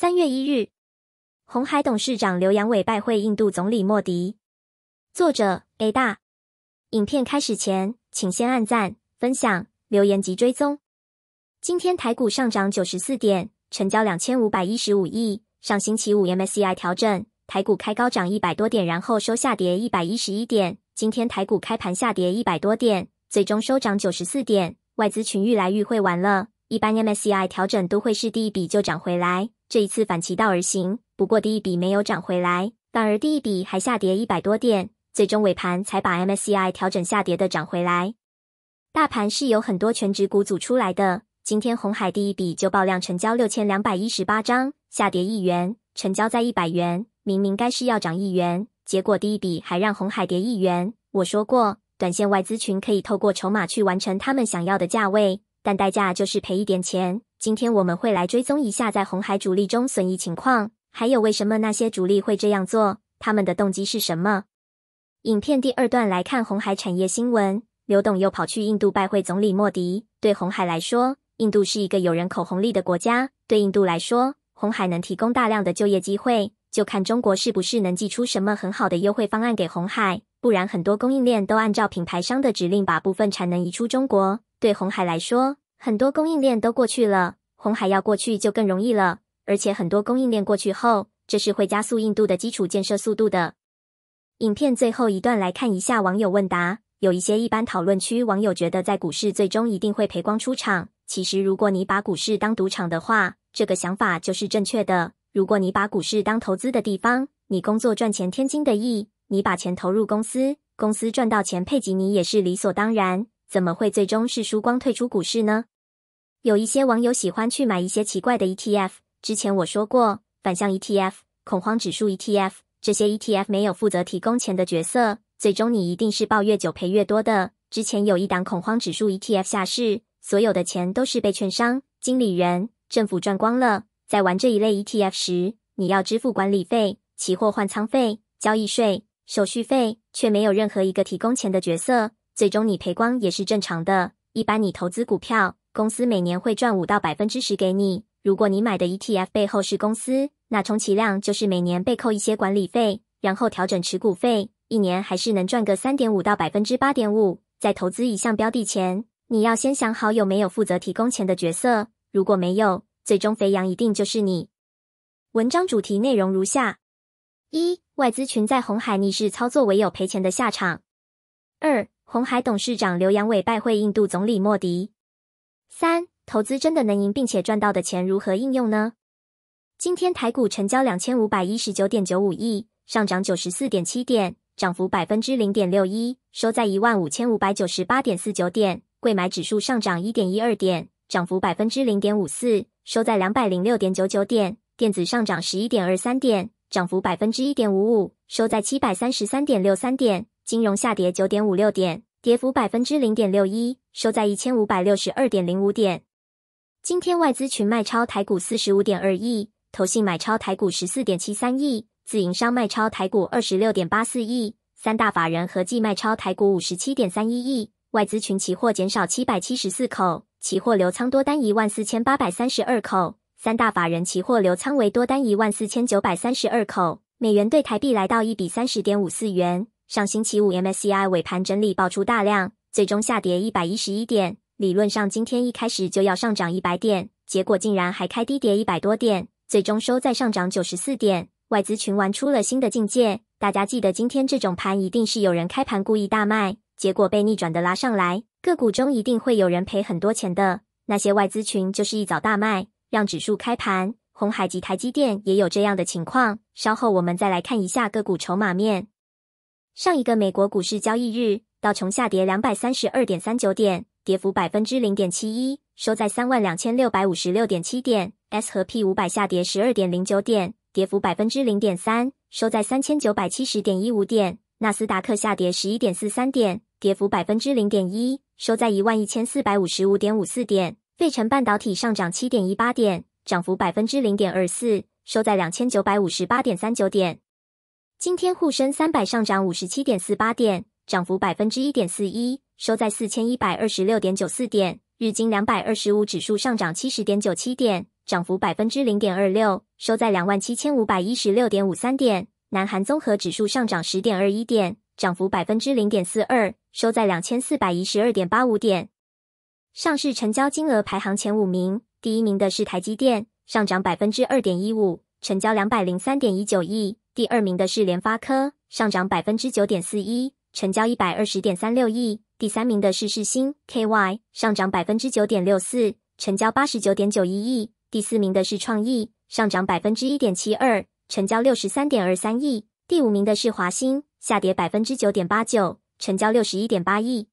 三月一日，红海董事长刘扬伟拜会印度总理莫迪。作者：A 大。影片开始前，请先按赞、分享、留言及追踪。今天台股上涨九十四点，成交两千五百一十五亿。上星期五 MSCI 调整，台股开高涨一百多点，然后收下跌一百一十一点。今天台股开盘下跌一百多点，最终收涨九十四点。外资群愈来，愈会玩了。一般 MSCI 调整都会是第一笔就涨回来。这一次反其道而行，不过第一笔没有涨回来，反而第一笔还下跌一百多点，最终尾盘才把 MSCI 调整下跌的涨回来。大盘是有很多全职股组出来的，今天红海第一笔就爆量成交六千两百一十八张，下跌一元，成交在一百元，明明该是要涨一元，结果第一笔还让红海跌一元。我说过，短线外资群可以透过筹码去完成他们想要的价位，但代价就是赔一点钱。今天我们会来追踪一下在红海主力中损益情况，还有为什么那些主力会这样做，他们的动机是什么？影片第二段来看红海产业新闻，刘董又跑去印度拜会总理莫迪。对红海来说，印度是一个有人口红利的国家，对印度来说，红海能提供大量的就业机会，就看中国是不是能寄出什么很好的优惠方案给红海，不然很多供应链都按照品牌商的指令把部分产能移出中国。对红海来说，很多供应链都过去了。红海要过去就更容易了，而且很多供应链过去后，这是会加速印度的基础建设速度的。影片最后一段来看一下网友问答，有一些一般讨论区网友觉得在股市最终一定会赔光出场。其实如果你把股市当赌场的话，这个想法就是正确的。如果你把股市当投资的地方，你工作赚钱天经的义，你把钱投入公司，公司赚到钱配给你也是理所当然，怎么会最终是输光退出股市呢？有一些网友喜欢去买一些奇怪的 ETF。之前我说过，反向 ETF、恐慌指数 ETF 这些 ETF 没有负责提供钱的角色，最终你一定是抱越久赔越多的。之前有一档恐慌指数 ETF 下市，所有的钱都是被券商、经理人、政府赚光了。在玩这一类 ETF 时，你要支付管理费、期货换仓费、交易税、手续费，却没有任何一个提供钱的角色，最终你赔光也是正常的。一般你投资股票。公司每年会赚五到百分之十给你。如果你买的 ETF 背后是公司，那充其量就是每年被扣一些管理费，然后调整持股费，一年还是能赚个三点五到百分之八点五。在投资一项标的前，你要先想好有没有负责提供钱的角色。如果没有，最终肥羊一定就是你。文章主题内容如下：一、外资群在红海逆势操作，唯有赔钱的下场。二、红海董事长刘扬伟拜会印度总理莫迪。三投资真的能赢，并且赚到的钱如何应用呢？今天台股成交两千五百一十九点九五亿，上涨九十四点七点，涨幅百分之零点六一，收在一万五千五百九十八点四九点。贵买指数上涨一点一二点，涨幅百分之零点五四，收在两百零六点九九点。电子上涨十一点二三点，涨幅百分之一点五五，收在七百三十三点六三点。金融下跌九点五六点，跌幅百分之零点六一。收在一千五百六十二点零五点。今天外资群卖超台股四十五点二亿，投信买超台股十四点七三亿，自营商卖超台股二十六点八四亿，三大法人合计卖超台股五十七点三一亿。外资群期货减少七百七十四口，期货留仓多单一万四千八百三十二口，三大法人期货留仓为多单一万四千九百三十二口。美元对台币来到一比三十点五四元。上星期五 MSCI 尾盘整理爆出大量。最终下跌一百一十一点，理论上今天一开始就要上涨一百点，结果竟然还开低跌一百多点，最终收在上涨九十四点。外资群玩出了新的境界，大家记得今天这种盘一定是有人开盘故意大卖，结果被逆转的拉上来。个股中一定会有人赔很多钱的，那些外资群就是一早大卖，让指数开盘。红海及台积电也有这样的情况。稍后我们再来看一下个股筹码面。上一个美国股市交易日。道琼下跌两百三十二点三九点，跌幅百分之零点七一，收在三万两千六百五十六点七点。S 和 P 五百下跌十二点零九点，跌幅百分之零点三，收在三千九百七十点一五点。纳斯达克下跌十一点四三点，跌幅百分之零点一，收在一万一千四百五十五点五四点。费城半导体上涨七点一八点，涨幅百分之零点二四，收在两千九百五十八点三九点。今天沪深三百上涨五十七点四八点。涨幅百分之一点四一，收在四千一百二十六点九四点。日经两百二十五指数上涨七十点九七点，涨幅百分之零点二六，收在两万七千五百一十六点五三点。南韩综合指数上涨十点二一点，涨幅百分之零点四二，收在两千四百一十二点八五点。上市成交金额排行前五名，第一名的是台积电，上涨百分之二点一五，成交两百零三点一九亿。第二名的是联发科，上涨百分之九点四一。成交一百二十点三六亿，第三名的是世新 K Y，上涨百分之九点六四，成交八十九点九一亿。第四名的是创意，上涨百分之一点七二，成交六十三点二三亿。第五名的是华兴，下跌百分之九点八九，成交六十一点八亿。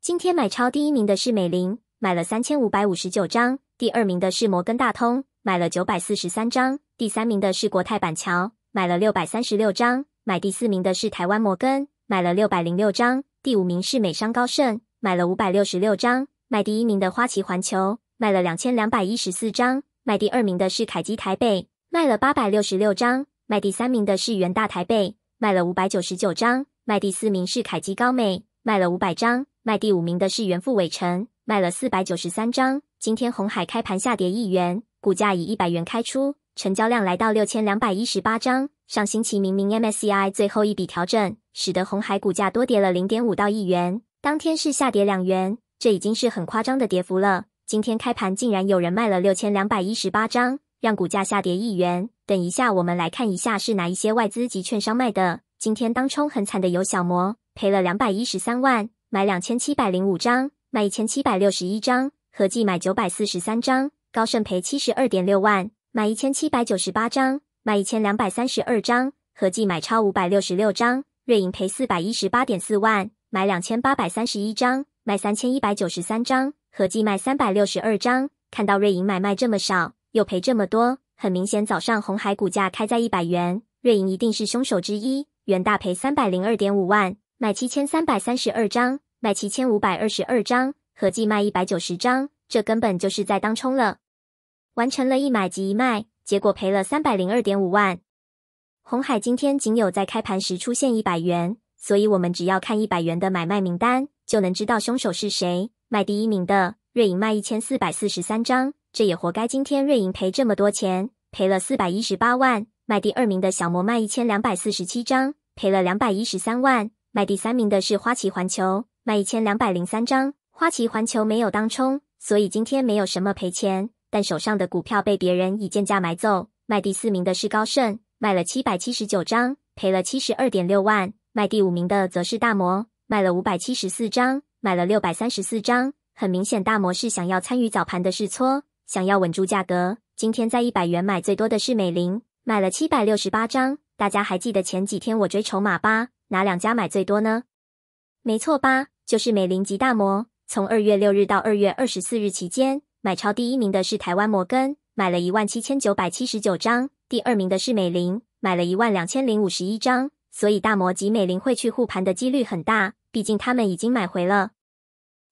今天买超第一名的是美林，买了三千五百五十九张。第二名的是摩根大通，买了九百四十三张。第三名的是国泰板桥，买了六百三十六张。买第四名的是台湾摩根。买了六百零六张，第五名是美商高盛，买了五百六十六张，卖第一名的花旗环球卖了两千两百一十四张，卖第二名的是凯基台北卖了八百六十六张，卖第三名的是元大台北卖了五百九十九张，卖第四名是凯基高美卖了五百张，卖第五名的是元富伟城，卖了四百九十三张。今天红海开盘下跌一元，股价以一百元开出。成交量来到六千两百一十八张。上星期明明 MSCI 最后一笔调整，使得红海股价多跌了零点五到一元。当天是下跌两元，这已经是很夸张的跌幅了。今天开盘竟然有人卖了六千两百一十八张，让股价下跌一元。等一下，我们来看一下是哪一些外资及券商卖的。今天当冲很惨的有小摩，赔了两百一十三万，买两千七百零五张，卖一千七百六十一张，合计买九百四十三张，高盛赔七十二点六万。买一千七百九十八张，买一千两百三十二张，合计买超五百六十六张，瑞银赔四百一十八点四万。买两千八百三十一张，卖三千一百九十三张，合计卖三百六十二张。看到瑞银买卖这么少，又赔这么多，很明显早上红海股价开在一百元，瑞银一定是凶手之一。远大赔三百零二点五万，买七千三百三十二张，卖七千五百二十二张，合计卖一百九十张，这根本就是在当冲了。完成了一买及一卖，结果赔了三百零二点五万。红海今天仅有在开盘时出现一百元，所以我们只要看一百元的买卖名单，就能知道凶手是谁。卖第一名的瑞银卖一千四百四十三张，这也活该。今天瑞银赔这么多钱，赔了四百一十八万。卖第二名的小摩卖一千两百四十七张，赔了两百一十三万。卖第三名的是花旗环球，卖一千两百零三张。花旗环球没有当冲，所以今天没有什么赔钱。但手上的股票被别人以贱价买走。卖第四名的是高盛，卖了七百七十九张，赔了七十二点六万。卖第五名的则是大摩，卖了五百七十四张，买了六百三十四张。很明显，大摩是想要参与早盘的试错，想要稳住价格。今天在一百元买最多的是美林，买了七百六十八张。大家还记得前几天我追筹码吧？哪两家买最多呢？没错吧？就是美林及大摩。从二月六日到二月二十四日期间。买超第一名的是台湾摩根，买了一万七千九百七十九张。第二名的是美林，买了一万两千零五十一张。所以大摩及美林会去护盘的几率很大，毕竟他们已经买回了。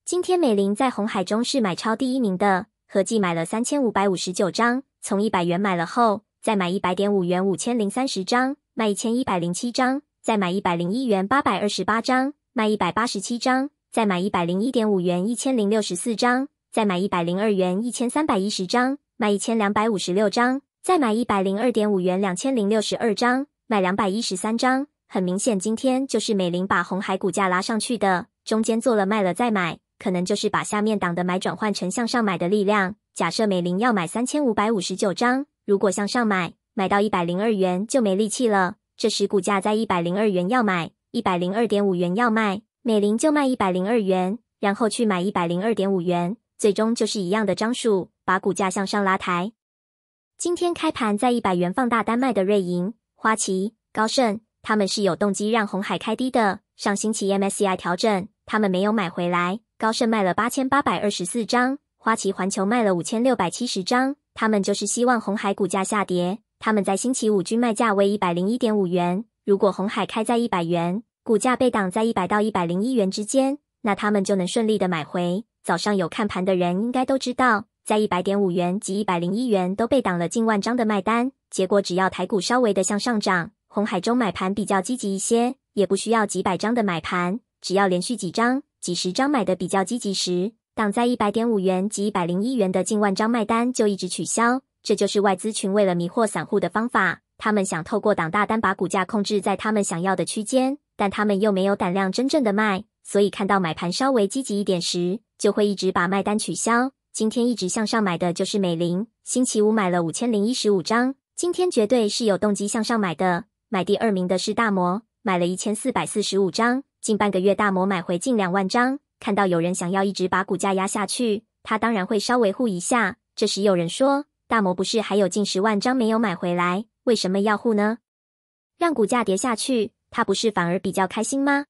今天美林在红海中是买超第一名的，合计买了三千五百五十九张。从一百元买了后，再买一百点五元五千零三十张，卖一千一百零七张，再买一百零一元八百二十八张，卖一百八十七张，再买一百零一点五元一千零六十四张。再买一百零二元一千三百一十张，买一千两百五十六张，再买一百零二点五元两千零六十二张，买两百一十三张。很明显，今天就是美林把红海股价拉上去的，中间做了卖了再买，可能就是把下面挡的买转换成向上买的力量。假设美林要买三千五百五十九张，如果向上买，买到一百零二元就没力气了。这时股价在一百零二元要买，一百零二点五元要卖，美林就卖一百零二元，然后去买一百零二点五元。最终就是一样的张数，把股价向上拉抬。今天开盘在一百元放大单卖的瑞银、花旗、高盛，他们是有动机让红海开低的。上星期 MSCI 调整，他们没有买回来。高盛卖了八千八百二十四张，花旗环球卖了五千六百七十张。他们就是希望红海股价下跌。他们在星期五均卖价为一百零一点五元。如果红海开在一百元，股价被挡在一百到一百零一元之间，那他们就能顺利的买回。早上有看盘的人应该都知道，在一百点五元及一百零一元都被挡了近万张的卖单。结果只要台股稍微的向上涨，红海中买盘比较积极一些，也不需要几百张的买盘，只要连续几张、几十张买的比较积极时，挡在一百点五元及一百零一元的近万张卖单就一直取消。这就是外资群为了迷惑散户的方法。他们想透过挡大单把股价控制在他们想要的区间，但他们又没有胆量真正的卖，所以看到买盘稍微积极一点时。就会一直把卖单取消。今天一直向上买的就是美林，星期五买了五千零一十五张，今天绝对是有动机向上买的。买第二名的是大摩，买了一千四百四十五张，近半个月大摩买回近两万张。看到有人想要一直把股价压下去，他当然会稍微护一下。这时有人说，大摩不是还有近十万张没有买回来，为什么要护呢？让股价跌下去，他不是反而比较开心吗？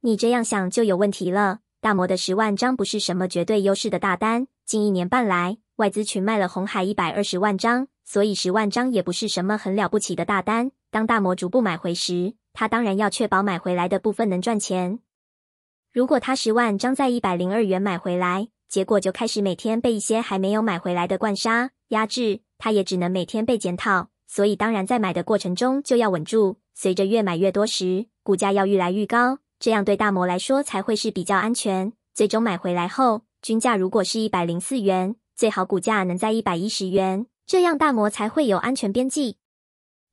你这样想就有问题了。大摩的十万张不是什么绝对优势的大单，近一年半来外资群卖了红海一百二十万张，所以十万张也不是什么很了不起的大单。当大摩逐步买回时，他当然要确保买回来的部分能赚钱。如果他十万张在一百零二元买回来，结果就开始每天被一些还没有买回来的灌杀压制，他也只能每天被检讨。所以当然在买的过程中就要稳住，随着越买越多时，股价要愈来愈高。这样对大摩来说才会是比较安全。最终买回来后，均价如果是一百零四元，最好股价能在一百一十元，这样大摩才会有安全边际。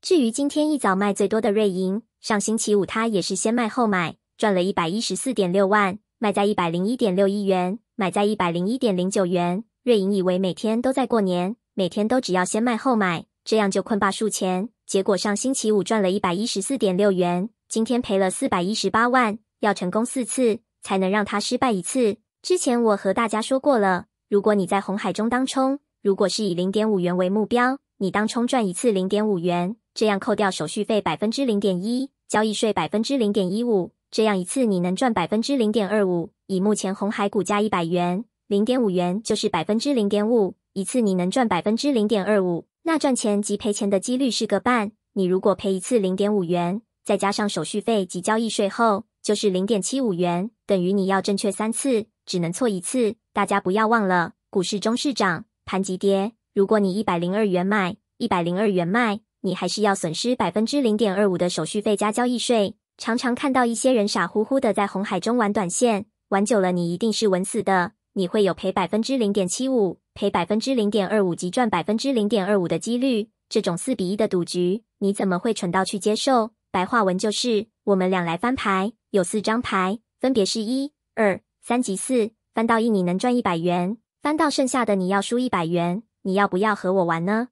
至于今天一早卖最多的瑞银，上星期五它也是先卖后买，赚了一百一十四点六万，卖在一百零一点六一元，买在一百零一点零九元。瑞银以为每天都在过年，每天都只要先卖后买，这样就困霸数钱。结果上星期五赚了一百一十四点六元。今天赔了四百一十八万，要成功四次才能让他失败一次。之前我和大家说过了，如果你在红海中当冲，如果是以零点五元为目标，你当冲赚一次零点五元，这样扣掉手续费百分之零点一，交易税百分之零点一五，这样一次你能赚百分之零点二五。以目前红海股价一百元，零点五元就是百分之零点五，一次你能赚百分之零点二五，那赚钱及赔钱的几率是个半。你如果赔一次零点五元。再加上手续费及交易税后，就是零点七五元，等于你要正确三次，只能错一次。大家不要忘了，股市中是涨盘急跌。如果你一百零二元买，一百零二元卖，你还是要损失百分之零点二五的手续费加交易税。常常看到一些人傻乎乎的在红海中玩短线，玩久了你一定是稳死的。你会有赔百分之零点七五、赔百分之零点二五及赚百分之零点二五的几率。这种四比一的赌局，你怎么会蠢到去接受？白话文就是我们俩来翻牌，有四张牌，分别是一、二、三及四。翻到一，你能赚一百元；翻到剩下的，你要输一百元。你要不要和我玩呢？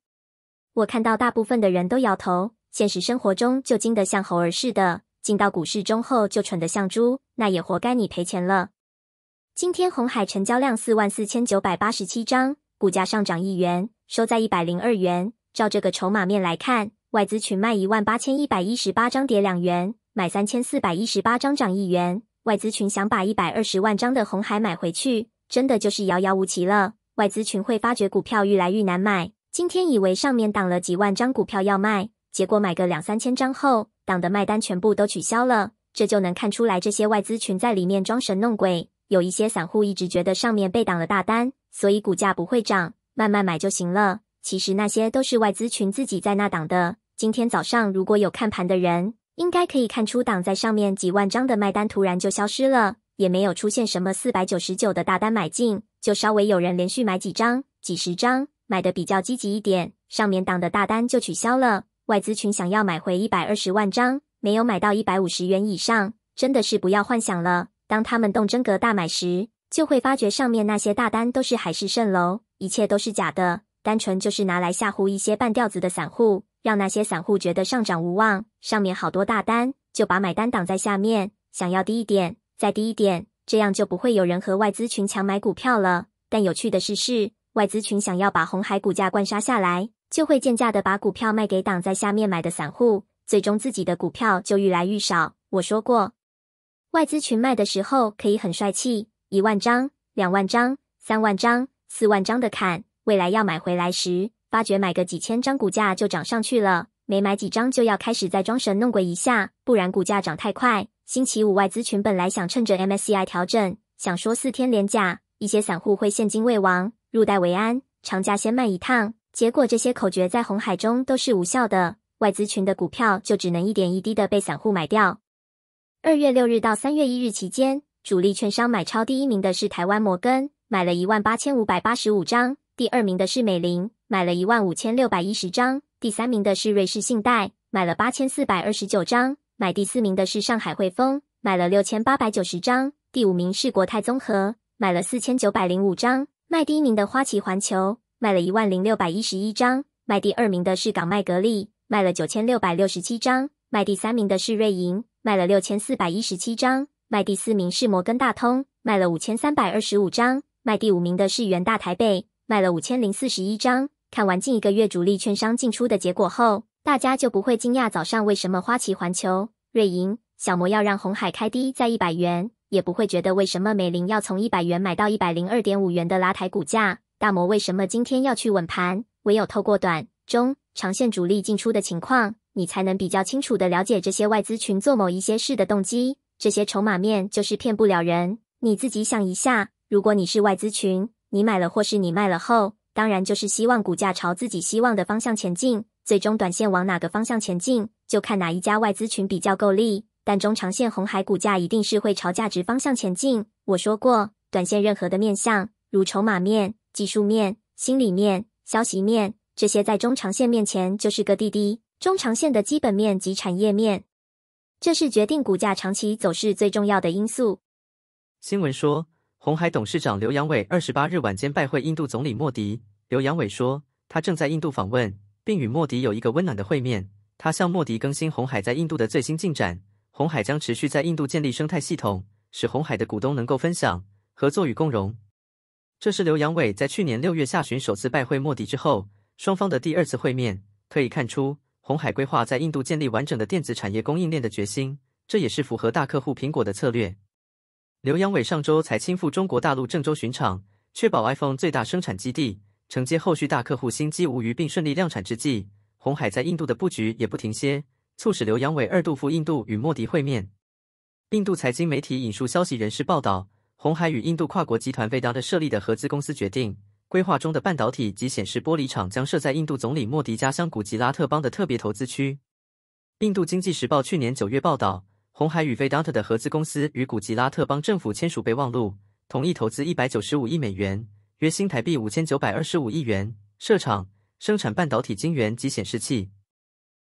我看到大部分的人都摇头。现实生活中就精得像猴儿似的，进到股市中后就蠢得像猪，那也活该你赔钱了。今天红海成交量四万四千九百八十七张，股价上涨一元，收在一百零二元。照这个筹码面来看。外资群卖一万八千一百一十八张跌两元，买三千四百一十八张涨一元。外资群想把一百二十万张的红海买回去，真的就是遥遥无期了。外资群会发觉股票愈来愈难买。今天以为上面挡了几万张股票要卖，结果买个两三千张后，挡的卖单全部都取消了。这就能看出来这些外资群在里面装神弄鬼。有一些散户一直觉得上面被挡了大单，所以股价不会涨，慢慢买就行了。其实那些都是外资群自己在那挡的。今天早上如果有看盘的人，应该可以看出挡在上面几万张的卖单突然就消失了，也没有出现什么四百九十九的大单买进，就稍微有人连续买几张、几十张，买的比较积极一点，上面挡的大单就取消了。外资群想要买回一百二十万张，没有买到一百五十元以上，真的是不要幻想了。当他们动真格大买时，就会发觉上面那些大单都是海市蜃楼，一切都是假的。单纯就是拿来吓唬一些半吊子的散户，让那些散户觉得上涨无望，上面好多大单，就把买单挡在下面，想要低一点，再低一点，这样就不会有人和外资群抢买股票了。但有趣的事是，外资群想要把红海股价灌杀下来，就会贱价的把股票卖给挡在下面买的散户，最终自己的股票就愈来愈少。我说过，外资群卖的时候可以很帅气，一万张、两万张、三万张、四万张的砍。未来要买回来时，发觉买个几千张股价就涨上去了，没买几张就要开始再装神弄鬼一下，不然股价涨太快。星期五外资群本来想趁着 MSCI 调整，想说四天连假，一些散户会现金为王，入袋为安，长假先卖一趟。结果这些口诀在红海中都是无效的，外资群的股票就只能一点一滴的被散户买掉。二月六日到三月一日期间，主力券商买超第一名的是台湾摩根，买了一万八千五百八十五张。第二名的是美林，买了一万五千六百一十张。第三名的是瑞士信贷，买了八千四百二十九张。买第四名的是上海汇丰，买了六千八百九十张。第五名是国泰综合，买了四千九百零五张。卖第一名的花旗环球，卖了一万零六百一十一张。卖第二名的是港麦格力，卖了九千六百六十七张。卖第三名的是瑞银，卖了六千四百一十七张。卖第四名是摩根大通，卖了五千三百二十五张。卖第五名的是元大台北。卖了五千零四十一张。看完近一个月主力券商进出的结果后，大家就不会惊讶早上为什么花旗环球、瑞银、小摩要让红海开低在一百元，也不会觉得为什么美林要从一百元买到一百零二点五元的拉抬股价。大摩为什么今天要去稳盘？唯有透过短、中、长线主力进出的情况，你才能比较清楚的了解这些外资群做某一些事的动机。这些筹码面就是骗不了人。你自己想一下，如果你是外资群。你买了或是你卖了后，当然就是希望股价朝自己希望的方向前进。最终短线往哪个方向前进，就看哪一家外资群比较够力。但中长线红海股价一定是会朝价值方向前进。我说过，短线任何的面相，如筹码面、技术面、心理面、消息面，这些在中长线面前就是个弟弟。中长线的基本面及产业面，这是决定股价长期走势最重要的因素。新闻说。红海董事长刘扬伟二十八日晚间拜会印度总理莫迪。刘扬伟说，他正在印度访问，并与莫迪有一个温暖的会面。他向莫迪更新红海在印度的最新进展。红海将持续在印度建立生态系统，使红海的股东能够分享、合作与共荣。这是刘扬伟在去年六月下旬首次拜会莫迪之后，双方的第二次会面。可以看出，红海规划在印度建立完整的电子产业供应链的决心，这也是符合大客户苹果的策略。刘阳伟上周才亲赴中国大陆郑州巡场，确保 iPhone 最大生产基地承接后续大客户新机无虞并顺利量产之际，红海在印度的布局也不停歇，促使刘阳伟二度赴印度与莫迪会面。印度财经媒体引述消息人士报道，红海与印度跨国集团贝达的设立的合资公司决定，规划中的半导体及显示玻璃厂将设在印度总理莫迪家乡古吉拉特邦的特别投资区。印度经济时报去年九月报道。红海与 Vedanta 的合资公司与古吉拉特邦政府签署备忘录，同意投资一百九十五亿美元（约新台币五千九百二十五亿元），设厂生产半导体晶圆及显示器。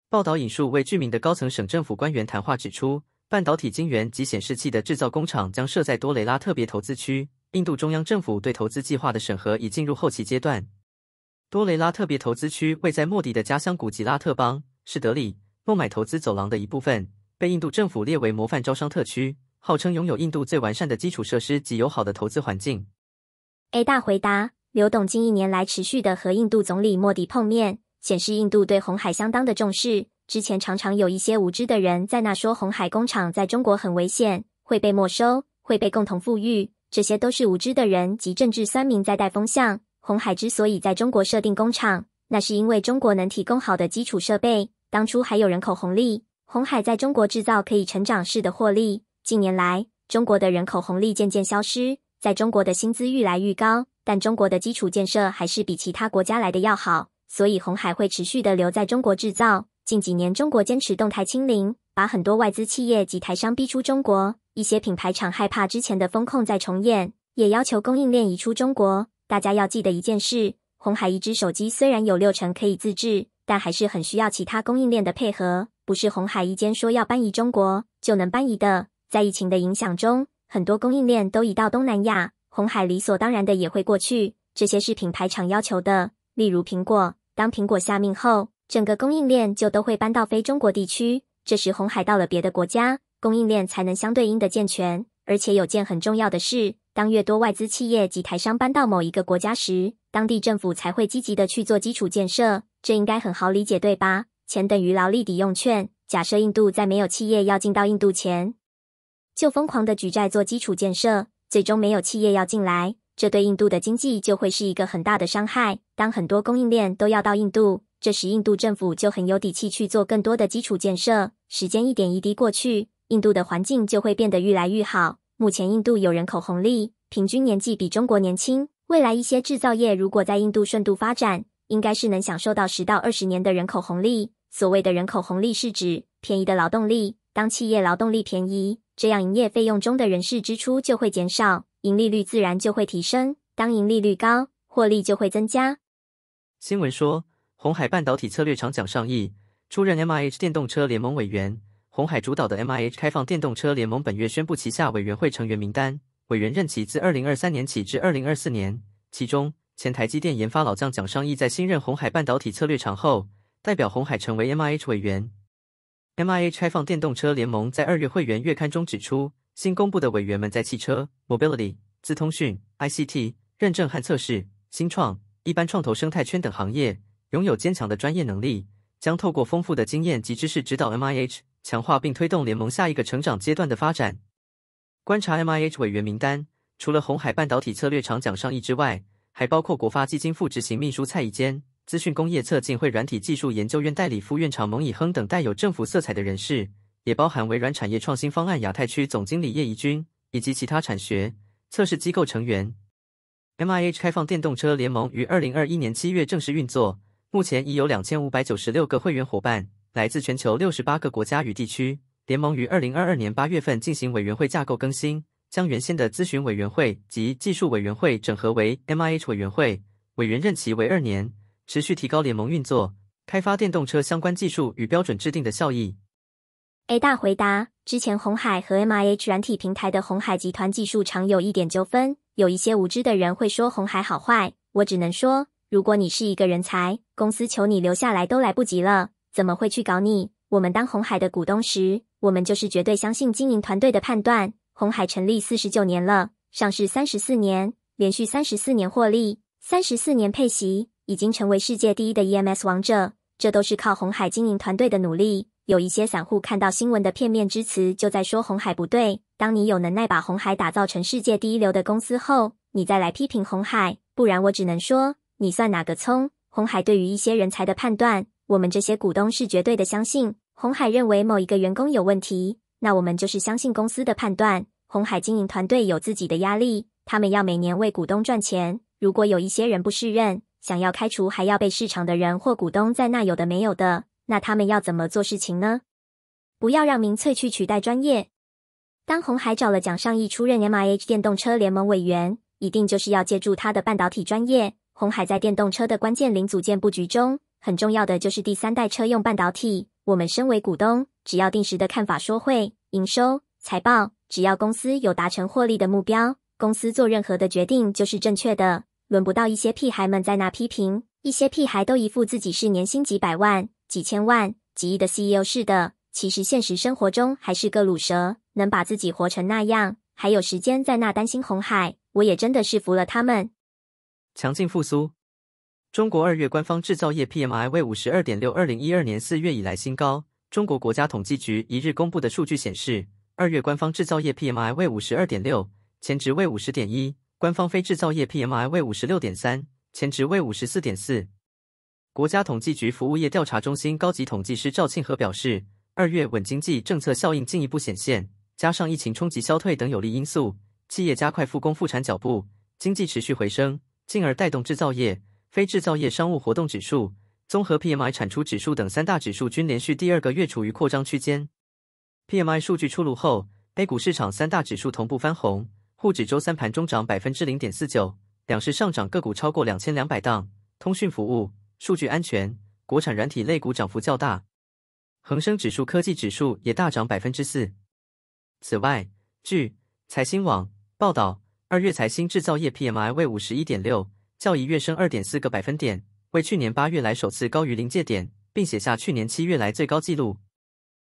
报道引述未具名的高层省政府官员谈话，指出半导体晶圆及显示器的制造工厂将设在多雷拉特别投资区。印度中央政府对投资计划的审核已进入后期阶段。多雷拉特别投资区位在莫迪的家乡古吉拉特邦，是德里孟买投资走廊的一部分。被印度政府列为模范招商特区，号称拥有印度最完善的基础设施及友好的投资环境。A 大回答：刘董近一年来持续的和印度总理莫迪碰面，显示印度对红海相当的重视。之前常常有一些无知的人在那说红海工厂在中国很危险，会被没收，会被共同富裕，这些都是无知的人及政治酸民在带风向。红海之所以在中国设定工厂，那是因为中国能提供好的基础设备，当初还有人口红利。红海在中国制造可以成长式的获利。近年来，中国的人口红利渐渐消失，在中国的薪资愈来愈高，但中国的基础建设还是比其他国家来的要好，所以红海会持续的留在中国制造。近几年，中国坚持动态清零，把很多外资企业及台商逼出中国。一些品牌厂害怕之前的风控再重演，也要求供应链移出中国。大家要记得一件事：红海一只手机虽然有六成可以自制，但还是很需要其他供应链的配合。不是红海一间说要搬移中国就能搬移的。在疫情的影响中，很多供应链都移到东南亚，红海理所当然的也会过去。这些是品牌厂要求的，例如苹果。当苹果下命后，整个供应链就都会搬到非中国地区。这时红海到了别的国家，供应链才能相对应的健全。而且有件很重要的事，当越多外资企业及台商搬到某一个国家时，当地政府才会积极的去做基础建设。这应该很好理解，对吧？钱等于劳力抵用券。假设印度在没有企业要进到印度前，就疯狂的举债做基础建设，最终没有企业要进来，这对印度的经济就会是一个很大的伤害。当很多供应链都要到印度，这时印度政府就很有底气去做更多的基础建设。时间一点一滴过去，印度的环境就会变得越来越好。目前印度有人口红利，平均年纪比中国年轻，未来一些制造业如果在印度顺度发展，应该是能享受到十到二十年的人口红利。所谓的人口红利是指便宜的劳动力。当企业劳动力便宜，这样营业费用中的人事支出就会减少，盈利率自然就会提升。当盈利率高，获利就会增加。新闻说，红海半导体策略长蒋尚义出任 M I H 电动车联盟委员。红海主导的 M I H 开放电动车联盟本月宣布旗下委员会成员名单，委员任期自二零二三年起至二零二四年。其中，前台积电研发老将蒋尚义在新任红海半导体策略长后。代表红海成为 m i h 委员。m i h 开放电动车联盟在二月会员月刊中指出，新公布的委员们在汽车、mobility、自通讯、ICT 认证和测试、新创、一般创投生态圈等行业拥有坚强的专业能力，将透过丰富的经验及知识指导 m i h 强化并推动联盟下一个成长阶段的发展。观察 m i h 委员名单，除了红海半导体策略长蒋尚义之外，还包括国发基金副执行秘书蔡义坚。资讯工业测净会软体技术研究院代理副院长蒙以亨等带有政府色彩的人士，也包含微软产业创新方案亚太区总经理叶怡君以及其他产学测试机构成员。M I H 开放电动车联盟于二零二一年七月正式运作，目前已有两千五百九十六个会员伙伴，来自全球六十八个国家与地区。联盟于二零二二年八月份进行委员会架构更新，将原先的咨询委员会及技术委员会整合为 M I H 委员会，委员任期为二年。持续提高联盟运作、开发电动车相关技术与标准制定的效益。A 大回答：之前红海和 M I H 软体平台的红海集团技术常有一点纠纷，有一些无知的人会说红海好坏。我只能说，如果你是一个人才，公司求你留下来都来不及了，怎么会去搞你？我们当红海的股东时，我们就是绝对相信经营团队的判断。红海成立四十九年了，上市三十四年，连续三十四年获利，三十四年配息。已经成为世界第一的 EMS 王者，这都是靠红海经营团队的努力。有一些散户看到新闻的片面之词，就在说红海不对。当你有能耐把红海打造成世界第一流的公司后，你再来批评红海，不然我只能说你算哪个葱。红海对于一些人才的判断，我们这些股东是绝对的相信。红海认为某一个员工有问题，那我们就是相信公司的判断。红海经营团队有自己的压力，他们要每年为股东赚钱。如果有一些人不适任，想要开除，还要被市场的人或股东在那有的没有的，那他们要怎么做事情呢？不要让民粹去取代专业。当红海找了蒋尚义出任 MIH 电动车联盟委员，一定就是要借助他的半导体专业。红海在电动车的关键零组件布局中，很重要的就是第三代车用半导体。我们身为股东，只要定时的看法说会营收财报，只要公司有达成获利的目标，公司做任何的决定就是正确的。轮不到一些屁孩们在那批评，一些屁孩都一副自己是年薪几百万、几千万、几亿的 CEO 似的，其实现实生活中还是个卤蛇，能把自己活成那样，还有时间在那担心红海，我也真的是服了他们。强劲复苏，中国二月官方制造业 PMI 为五十二点六，二零一二年四月以来新高。中国国家统计局一日公布的数据显示，二月官方制造业 PMI 为五十二点六，前值为五十点一。官方非制造业 PMI 为五十六点三，前值为五十四点四。国家统计局服务业调查中心高级统计师赵庆和表示，二月稳经济政策效应进一步显现，加上疫情冲击消退等有利因素，企业加快复工复产脚步，经济持续回升，进而带动制造业、非制造业、商务活动指数、综合 PMI 产出指数等三大指数均连续第二个月处于扩张区间。PMI 数据出炉后，A 股市场三大指数同步翻红。沪指周三盘中涨百分之零点四九，两市上涨个股超过两千两百档，通讯服务、数据安全、国产软体类股涨幅较大。恒生指数、科技指数也大涨百分之四。此外，据财新网报道，二月财新制造业 PMI 为五十一点六，较一月升二点四个百分点，为去年八月来首次高于临界点，并写下去年七月来最高纪录。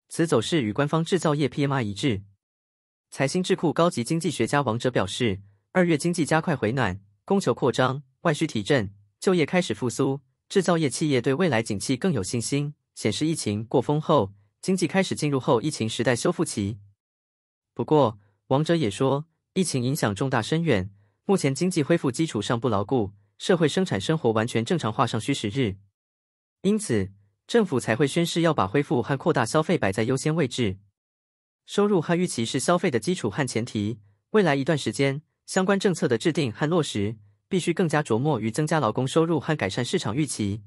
此走势与官方制造业 PMI 一致。财新智库高级经济学家王哲表示，二月经济加快回暖，供求扩张，外需提振，就业开始复苏，制造业企业对未来景气更有信心，显示疫情过风后，经济开始进入后疫情时代修复期。不过，王哲也说，疫情影响重大深远，目前经济恢复基础上不牢固，社会生产生活完全正常化尚需时日，因此政府才会宣誓要把恢复和扩大消费摆在优先位置。收入和预期是消费的基础和前提。未来一段时间，相关政策的制定和落实必须更加琢磨与增加劳工收入和改善市场预期。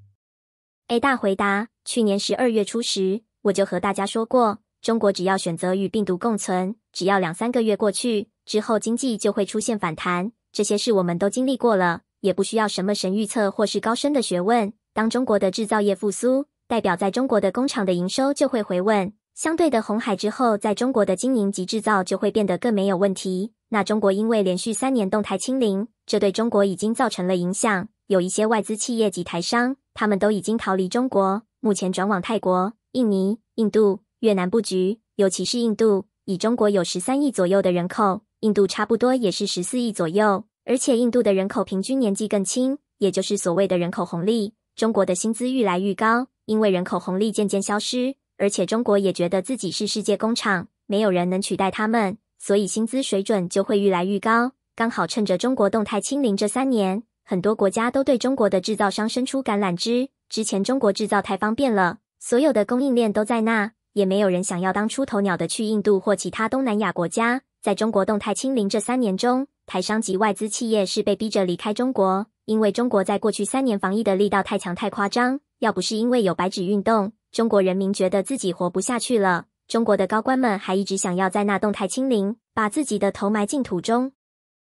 A 大回答：去年十二月初时，我就和大家说过，中国只要选择与病毒共存，只要两三个月过去之后，经济就会出现反弹。这些事我们都经历过了，也不需要什么神预测或是高深的学问。当中国的制造业复苏，代表在中国的工厂的营收就会回稳。相对的红海之后，在中国的经营及制造就会变得更没有问题。那中国因为连续三年动态清零，这对中国已经造成了影响。有一些外资企业及台商，他们都已经逃离中国，目前转往泰国、印尼、印度、越南布局，尤其是印度，以中国有十三亿左右的人口，印度差不多也是十四亿左右，而且印度的人口平均年纪更轻，也就是所谓的人口红利。中国的薪资愈来愈高，因为人口红利渐渐消失。而且中国也觉得自己是世界工厂，没有人能取代他们，所以薪资水准就会愈来愈高。刚好趁着中国动态清零这三年，很多国家都对中国的制造商伸出橄榄枝。之前中国制造太方便了，所有的供应链都在那，也没有人想要当出头鸟的去印度或其他东南亚国家。在中国动态清零这三年中，台商及外资企业是被逼着离开中国，因为中国在过去三年防疫的力道太强太夸张，要不是因为有白纸运动。中国人民觉得自己活不下去了，中国的高官们还一直想要在那动态清零，把自己的头埋进土中。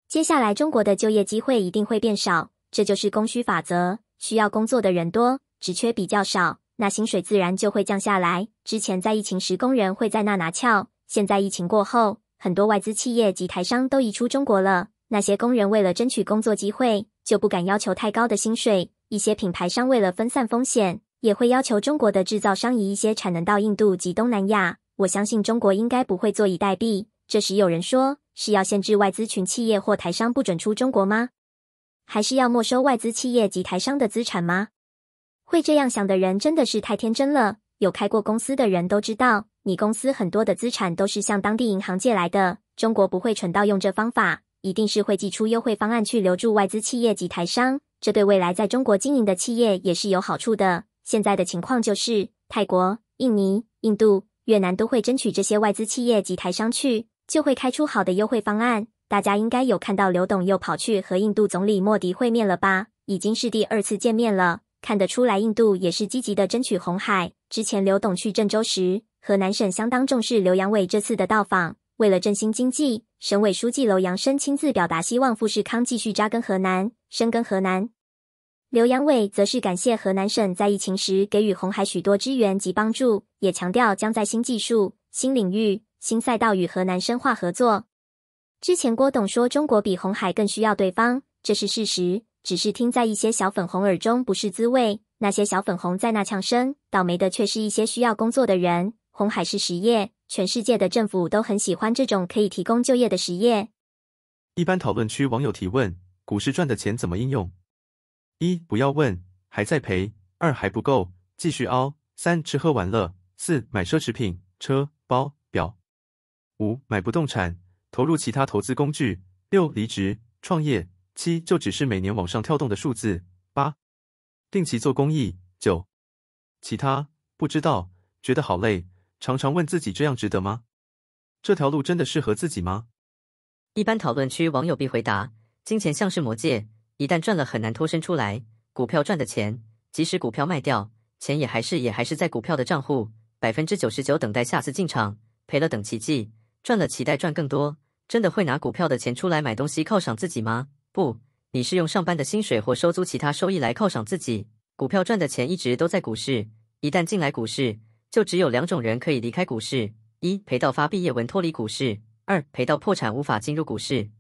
接下来中国的就业机会一定会变少，这就是供需法则。需要工作的人多，只缺比较少，那薪水自然就会降下来。之前在疫情时，工人会在那拿翘，现在疫情过后，很多外资企业及台商都移出中国了。那些工人为了争取工作机会，就不敢要求太高的薪水。一些品牌商为了分散风险。也会要求中国的制造商移一些产能到印度及东南亚。我相信中国应该不会坐以待毙。这时有人说是要限制外资群企业或台商不准出中国吗？还是要没收外资企业及台商的资产吗？会这样想的人真的是太天真了。有开过公司的人都知道，你公司很多的资产都是向当地银行借来的。中国不会蠢到用这方法，一定是会寄出优惠方案去留住外资企业及台商。这对未来在中国经营的企业也是有好处的。现在的情况就是，泰国、印尼、印度、越南都会争取这些外资企业及台商去，就会开出好的优惠方案。大家应该有看到刘董又跑去和印度总理莫迪会面了吧？已经是第二次见面了，看得出来印度也是积极的争取红海。之前刘董去郑州时，河南省相当重视刘阳伟这次的到访，为了振兴经济，省委书记楼阳生亲自表达希望富士康继续扎根河南，深耕河南。刘阳伟则是感谢河南省在疫情时给予红海许多支援及帮助，也强调将在新技术、新领域、新赛道与河南深化合作。之前郭董说中国比红海更需要对方，这是事实，只是听在一些小粉红耳中不是滋味。那些小粉红在那呛声，倒霉的却是一些需要工作的人。红海是实业，全世界的政府都很喜欢这种可以提供就业的实业。一般讨论区网友提问：股市赚的钱怎么应用？一不要问，还在赔；二还不够，继续凹；三吃喝玩乐；四买奢侈品、车、包、表；五买不动产，投入其他投资工具；六离职创业；七就只是每年往上跳动的数字；八定期做公益；九其他不知道，觉得好累，常常问自己这样值得吗？这条路真的适合自己吗？一般讨论区网友必回答：金钱像是魔戒。一旦赚了，很难脱身出来。股票赚的钱，即使股票卖掉，钱也还是也还是在股票的账户。百分之九十九等待下次进场，赔了等奇迹，赚了期待赚更多。真的会拿股票的钱出来买东西犒赏自己吗？不，你是用上班的薪水或收租其他收益来犒赏自己。股票赚的钱一直都在股市，一旦进来股市，就只有两种人可以离开股市：一赔到发毕业文脱离股市；二赔到破产无法进入股市。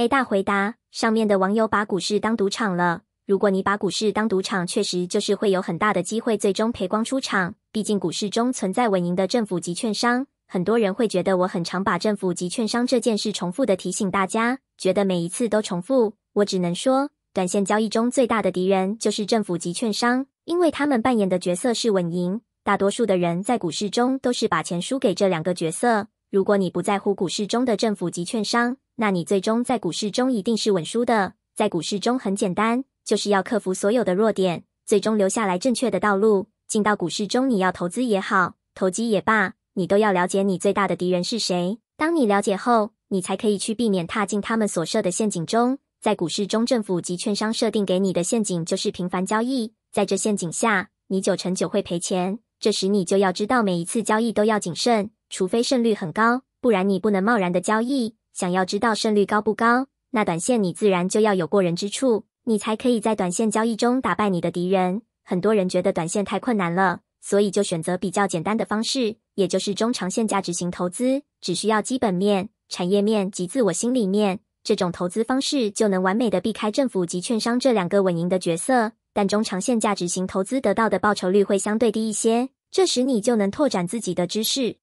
A 大回答：上面的网友把股市当赌场了。如果你把股市当赌场，确实就是会有很大的机会最终赔光出场。毕竟股市中存在稳赢的政府及券商，很多人会觉得我很常把政府及券商这件事重复的提醒大家，觉得每一次都重复。我只能说，短线交易中最大的敌人就是政府及券商，因为他们扮演的角色是稳赢。大多数的人在股市中都是把钱输给这两个角色。如果你不在乎股市中的政府及券商，那你最终在股市中一定是稳输的。在股市中很简单，就是要克服所有的弱点，最终留下来正确的道路。进到股市中，你要投资也好，投机也罢，你都要了解你最大的敌人是谁。当你了解后，你才可以去避免踏进他们所设的陷阱中。在股市中，政府及券商设定给你的陷阱就是频繁交易，在这陷阱下，你九成九会赔钱。这时你就要知道，每一次交易都要谨慎，除非胜率很高，不然你不能贸然的交易。想要知道胜率高不高，那短线你自然就要有过人之处，你才可以在短线交易中打败你的敌人。很多人觉得短线太困难了，所以就选择比较简单的方式，也就是中长线价值型投资，只需要基本面、产业面及自我心理面，这种投资方式就能完美的避开政府及券商这两个稳赢的角色。但中长线价值型投资得到的报酬率会相对低一些，这时你就能拓展自己的知识，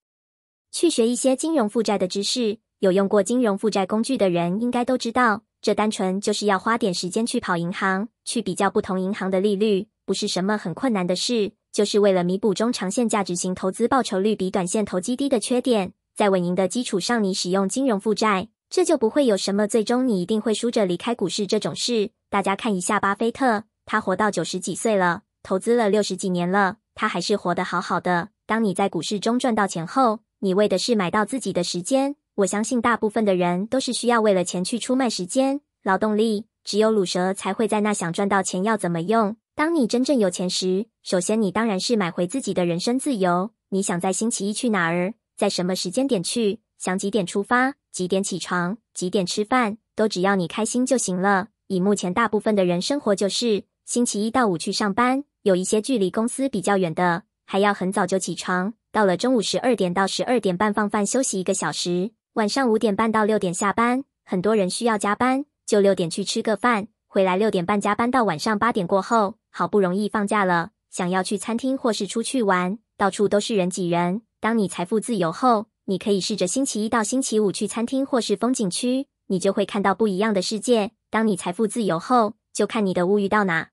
去学一些金融负债的知识。有用过金融负债工具的人，应该都知道，这单纯就是要花点时间去跑银行，去比较不同银行的利率，不是什么很困难的事。就是为了弥补中长线价值型投资报酬率比短线投机低的缺点，在稳赢的基础上，你使用金融负债，这就不会有什么最终你一定会输着离开股市这种事。大家看一下，巴菲特，他活到九十几岁了，投资了六十几年了，他还是活得好好的。当你在股市中赚到钱后，你为的是买到自己的时间。我相信大部分的人都是需要为了钱去出卖时间、劳动力。只有卤蛇才会在那想赚到钱要怎么用。当你真正有钱时，首先你当然是买回自己的人生自由。你想在星期一去哪儿，在什么时间点去，想几点出发，几点起床，几点吃饭，都只要你开心就行了。以目前大部分的人生活就是星期一到五去上班，有一些距离公司比较远的，还要很早就起床，到了中午十二点到十二点半放饭休息一个小时。晚上五点半到六点下班，很多人需要加班，就六点去吃个饭，回来六点半加班到晚上八点过后。好不容易放假了，想要去餐厅或是出去玩，到处都是人挤人。当你财富自由后，你可以试着星期一到星期五去餐厅或是风景区，你就会看到不一样的世界。当你财富自由后，就看你的物欲到哪。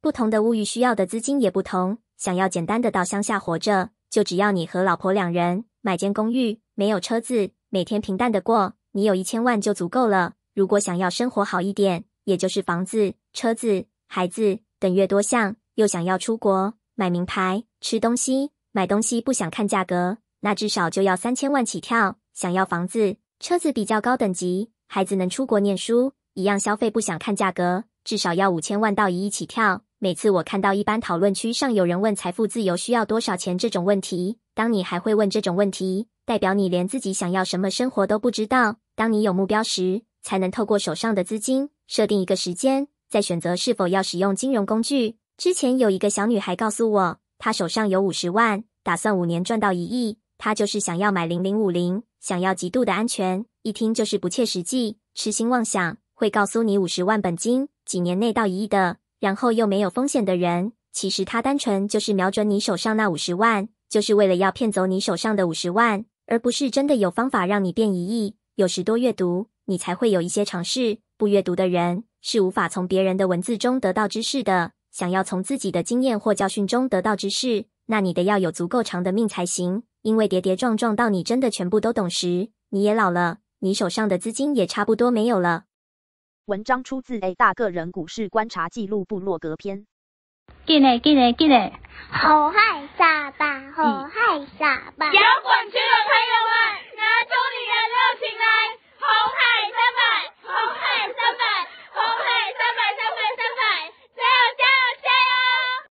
不同的物欲需要的资金也不同。想要简单的到乡下活着，就只要你和老婆两人买间公寓，没有车子。每天平淡的过，你有一千万就足够了。如果想要生活好一点，也就是房子、车子、孩子等越多项，又想要出国买名牌、吃东西、买东西不想看价格，那至少就要三千万起跳。想要房子、车子比较高等级，孩子能出国念书，一样消费不想看价格，至少要五千万到一亿起跳。每次我看到一般讨论区上有人问“财富自由需要多少钱”这种问题，当你还会问这种问题，代表你连自己想要什么生活都不知道。当你有目标时，才能透过手上的资金设定一个时间，再选择是否要使用金融工具之前。有一个小女孩告诉我，她手上有五十万，打算五年赚到一亿。她就是想要买零零五零，想要极度的安全，一听就是不切实际、痴心妄想。会告诉你五十万本金几年内到一亿的。然后又没有风险的人，其实他单纯就是瞄准你手上那五十万，就是为了要骗走你手上的五十万，而不是真的有方法让你变一亿。有时多阅读，你才会有一些尝试。不阅读的人是无法从别人的文字中得到知识的。想要从自己的经验或教训中得到知识，那你得要有足够长的命才行。因为跌跌撞撞到你真的全部都懂时，你也老了，你手上的资金也差不多没有了。文章出自《A 大个人股市观察记录》部落格篇。进来进来进来！红海沙巴，红海沙巴。摇滚区的朋友们，拿出你的热情来！好害沙巴。